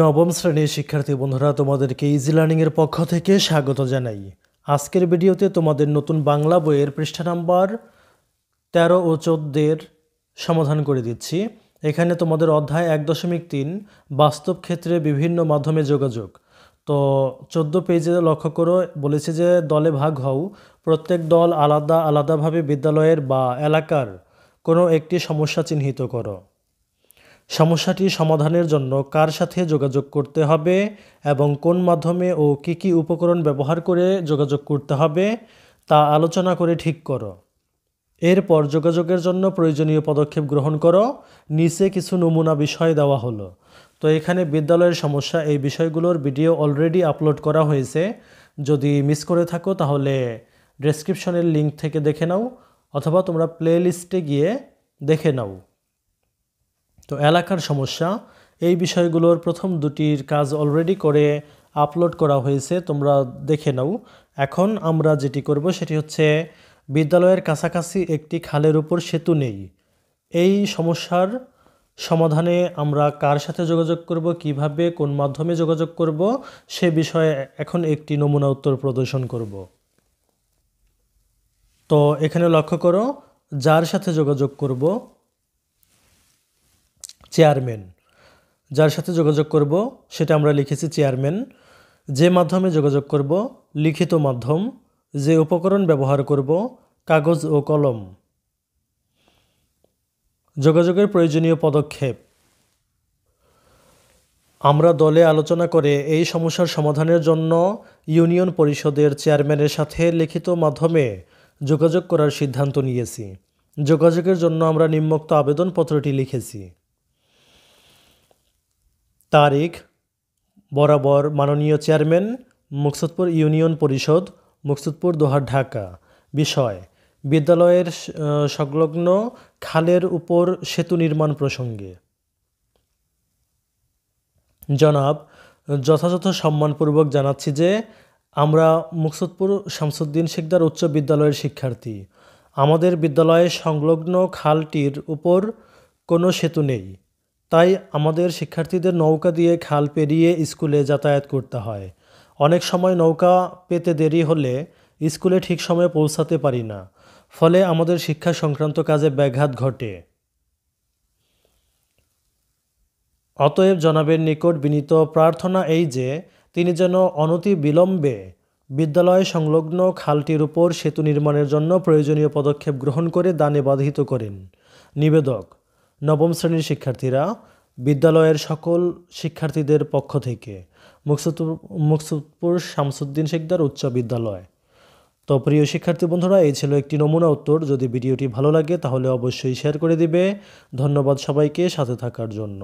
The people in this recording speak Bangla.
নবম শ্রেণীর শিক্ষার্থী বন্ধুরা তোমাদেরকে ইজি লার্নিংয়ের পক্ষ থেকে স্বাগত জানাই আজকের ভিডিওতে তোমাদের নতুন বাংলা বইয়ের পৃষ্ঠা নাম্বার ১৩ ও চোদ্দের সমাধান করে দিচ্ছি এখানে তোমাদের অধ্যায় এক দশমিক তিন বাস্তব ক্ষেত্রে বিভিন্ন মাধ্যমে যোগাযোগ তো চোদ্দ পেজে লক্ষ্য করো বলেছে যে দলে ভাগ হও প্রত্যেক দল আলাদা আলাদাভাবে বিদ্যালয়ের বা এলাকার কোনো একটি সমস্যা চিহ্নিত করো সমস্যাটি সমাধানের জন্য কার সাথে যোগাযোগ করতে হবে এবং কোন মাধ্যমে ও কী কী উপকরণ ব্যবহার করে যোগাযোগ করতে হবে তা আলোচনা করে ঠিক করো এরপর যোগাযোগের জন্য প্রয়োজনীয় পদক্ষেপ গ্রহণ করো নিচে কিছু নমুনা বিষয় দেওয়া হলো তো এখানে বিদ্যালয়ের সমস্যা এই বিষয়গুলোর ভিডিও অলরেডি আপলোড করা হয়েছে যদি মিস করে থাকো তাহলে ডেসক্রিপশনের লিঙ্ক থেকে দেখে নাও অথবা তোমরা প্লে লিস্টে গিয়ে দেখে নাও তো এলাকার সমস্যা এই বিষয়গুলোর প্রথম দুটির কাজ অলরেডি করে আপলোড করা হয়েছে তোমরা দেখে নাও এখন আমরা যেটি করব সেটি হচ্ছে বিদ্যালয়ের কাছাকাছি একটি খালের উপর সেতু নেই এই সমস্যার সমাধানে আমরা কার সাথে যোগাযোগ করব কিভাবে কোন মাধ্যমে যোগাযোগ করব সে বিষয়ে এখন একটি নমুনা উত্তর প্রদর্শন করব তো এখানে লক্ষ্য করো যার সাথে যোগাযোগ করব চেয়ারম্যান যার সাথে যোগাযোগ করব সেটা আমরা লিখেছি চেয়ারম্যান যে মাধ্যমে যোগাযোগ করব লিখিত মাধ্যম যে উপকরণ ব্যবহার করব কাগজ ও কলম যোগাযোগের প্রয়োজনীয় পদক্ষেপ আমরা দলে আলোচনা করে এই সমস্যার সমাধানের জন্য ইউনিয়ন পরিষদের চেয়ারম্যানের সাথে লিখিত মাধ্যমে যোগাযোগ করার সিদ্ধান্ত নিয়েছি যোগাযোগের জন্য আমরা নিম্নোক্ত আবেদনপত্রটি লিখেছি তারিখ বরাবর মাননীয় চেয়ারম্যান মুকসুদপুর ইউনিয়ন পরিষদ মুকসুদপুর দোহার ঢাকা বিষয় বিদ্যালয়ের সংলগ্ন খালের উপর সেতু নির্মাণ প্রসঙ্গে জনাব যথাযথ সম্মানপূর্বক জানাচ্ছি যে আমরা মুকসুদপুর শামসুদ্দিন শিকদার উচ্চ বিদ্যালয়ের শিক্ষার্থী আমাদের বিদ্যালয়ে সংলগ্ন খালটির উপর কোনো সেতু নেই তাই আমাদের শিক্ষার্থীদের নৌকা দিয়ে খাল পেরিয়ে স্কুলে যাতায়াত করতে হয় অনেক সময় নৌকা পেতে দেরি হলে স্কুলে ঠিক সময়ে পৌঁছাতে পারি না ফলে আমাদের শিক্ষা সংক্রান্ত কাজে ব্যাঘাত ঘটে অতএব জনাবের নিকট বিনীত প্রার্থনা এই যে তিনি যেন অনতি বিলম্বে বিদ্যালয় সংলগ্ন খালটির উপর সেতু নির্মাণের জন্য প্রয়োজনীয় পদক্ষেপ গ্রহণ করে দানে বাধিত করেন নিবেদক নবম শ্রেণীর শিক্ষার্থীরা বিদ্যালয়ের সকল শিক্ষার্থীদের পক্ষ থেকে মুকসুদপুর মুকসুদপুর শামসুদ্দিন শেখদার উচ্চ বিদ্যালয় তো প্রিয় শিক্ষার্থী বন্ধুরা এই ছিল একটি নমুনা উত্তর যদি ভিডিওটি ভালো লাগে তাহলে অবশ্যই শেয়ার করে দিবে ধন্যবাদ সবাইকে সাথে থাকার জন্য